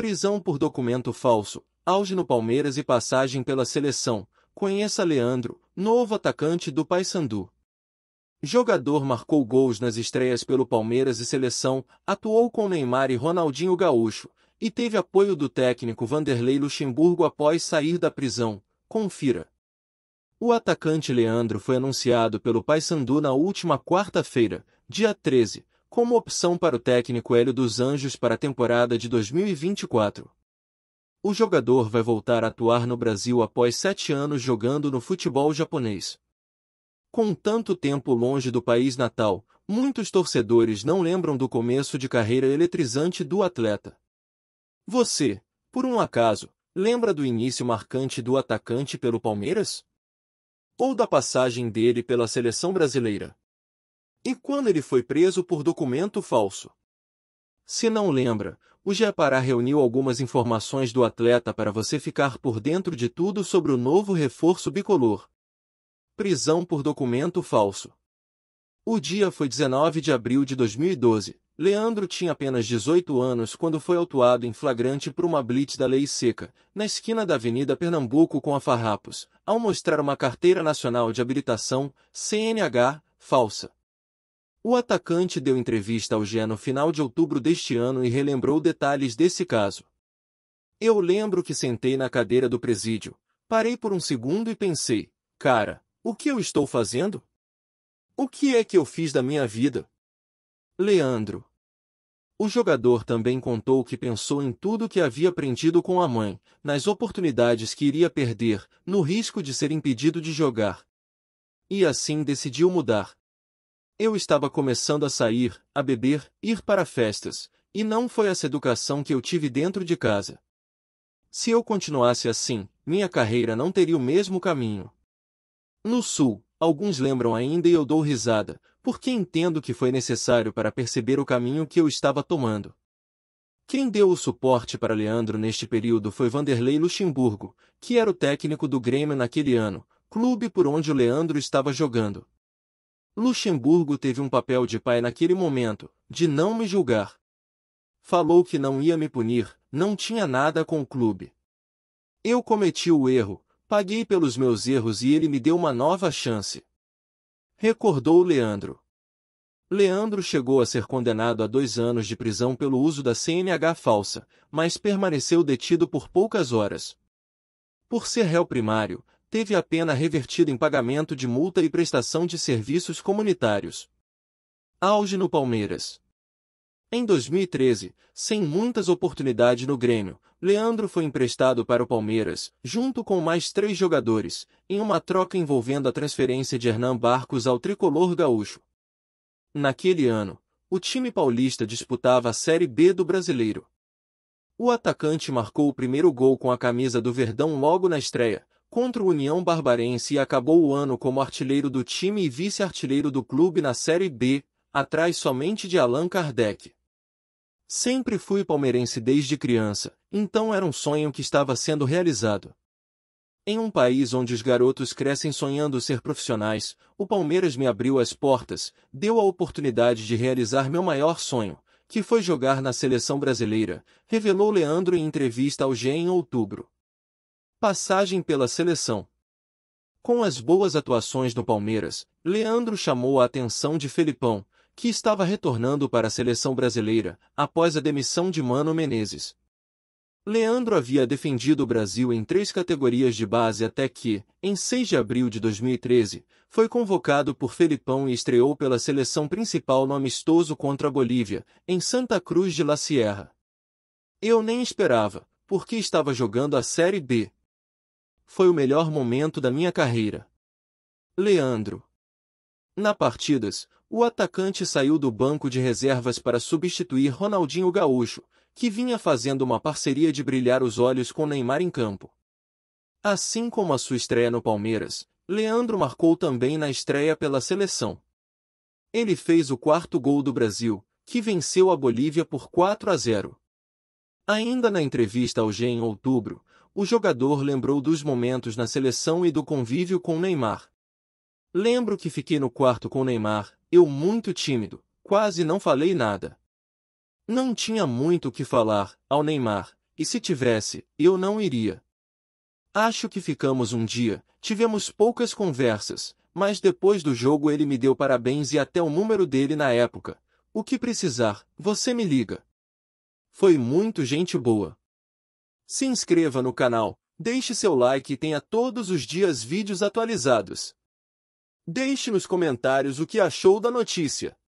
Prisão por documento falso, auge no Palmeiras e passagem pela seleção. Conheça Leandro, novo atacante do Paysandu. Jogador marcou gols nas estreias pelo Palmeiras e seleção, atuou com Neymar e Ronaldinho Gaúcho, e teve apoio do técnico Vanderlei Luxemburgo após sair da prisão. Confira. O atacante Leandro foi anunciado pelo Paysandu na última quarta-feira, dia 13, como opção para o técnico Hélio dos Anjos para a temporada de 2024. O jogador vai voltar a atuar no Brasil após sete anos jogando no futebol japonês. Com tanto tempo longe do país natal, muitos torcedores não lembram do começo de carreira eletrizante do atleta. Você, por um acaso, lembra do início marcante do atacante pelo Palmeiras? Ou da passagem dele pela seleção brasileira? E quando ele foi preso por documento falso? Se não lembra, o Jepará reuniu algumas informações do atleta para você ficar por dentro de tudo sobre o novo reforço bicolor. Prisão por documento falso. O dia foi 19 de abril de 2012. Leandro tinha apenas 18 anos quando foi autuado em flagrante por uma blitz da Lei Seca, na esquina da Avenida Pernambuco com a Farrapos, ao mostrar uma carteira nacional de habilitação, CNH, falsa. O atacante deu entrevista ao Gé no final de outubro deste ano e relembrou detalhes desse caso. Eu lembro que sentei na cadeira do presídio, parei por um segundo e pensei, cara, o que eu estou fazendo? O que é que eu fiz da minha vida? Leandro. O jogador também contou que pensou em tudo que havia aprendido com a mãe, nas oportunidades que iria perder, no risco de ser impedido de jogar. E assim decidiu mudar, eu estava começando a sair, a beber, ir para festas, e não foi essa educação que eu tive dentro de casa. Se eu continuasse assim, minha carreira não teria o mesmo caminho. No Sul, alguns lembram ainda e eu dou risada, porque entendo que foi necessário para perceber o caminho que eu estava tomando. Quem deu o suporte para Leandro neste período foi Vanderlei Luxemburgo, que era o técnico do Grêmio naquele ano, clube por onde o Leandro estava jogando. Luxemburgo teve um papel de pai naquele momento, de não me julgar. Falou que não ia me punir, não tinha nada com o clube. Eu cometi o erro, paguei pelos meus erros e ele me deu uma nova chance. Recordou Leandro. Leandro chegou a ser condenado a dois anos de prisão pelo uso da CNH falsa, mas permaneceu detido por poucas horas. Por ser réu primário, teve a pena revertida em pagamento de multa e prestação de serviços comunitários. Auge no Palmeiras. Em 2013, sem muitas oportunidades no Grêmio, Leandro foi emprestado para o Palmeiras, junto com mais três jogadores, em uma troca envolvendo a transferência de Hernan Barcos ao tricolor gaúcho. Naquele ano, o time paulista disputava a Série B do brasileiro. O atacante marcou o primeiro gol com a camisa do Verdão logo na estreia, contra o União Barbarense e acabou o ano como artilheiro do time e vice-artilheiro do clube na Série B, atrás somente de Allan Kardec. Sempre fui palmeirense desde criança, então era um sonho que estava sendo realizado. Em um país onde os garotos crescem sonhando ser profissionais, o Palmeiras me abriu as portas, deu a oportunidade de realizar meu maior sonho, que foi jogar na seleção brasileira, revelou Leandro em entrevista ao GE em outubro. Passagem pela seleção. Com as boas atuações no Palmeiras, Leandro chamou a atenção de Felipão, que estava retornando para a seleção brasileira após a demissão de Mano Menezes. Leandro havia defendido o Brasil em três categorias de base até que, em 6 de abril de 2013, foi convocado por Felipão e estreou pela seleção principal no amistoso contra a Bolívia, em Santa Cruz de La Sierra. Eu nem esperava, porque estava jogando a Série B, foi o melhor momento da minha carreira. Leandro. Na partidas, o atacante saiu do banco de reservas para substituir Ronaldinho Gaúcho, que vinha fazendo uma parceria de brilhar os olhos com Neymar em campo. Assim como a sua estreia no Palmeiras, Leandro marcou também na estreia pela seleção. Ele fez o quarto gol do Brasil, que venceu a Bolívia por 4 a 0. Ainda na entrevista ao G em outubro, o jogador lembrou dos momentos na seleção e do convívio com Neymar. Lembro que fiquei no quarto com Neymar, eu muito tímido, quase não falei nada. Não tinha muito o que falar ao Neymar, e se tivesse, eu não iria. Acho que ficamos um dia, tivemos poucas conversas, mas depois do jogo ele me deu parabéns e até o número dele na época. O que precisar, você me liga. Foi muito gente boa. Se inscreva no canal, deixe seu like e tenha todos os dias vídeos atualizados. Deixe nos comentários o que achou da notícia.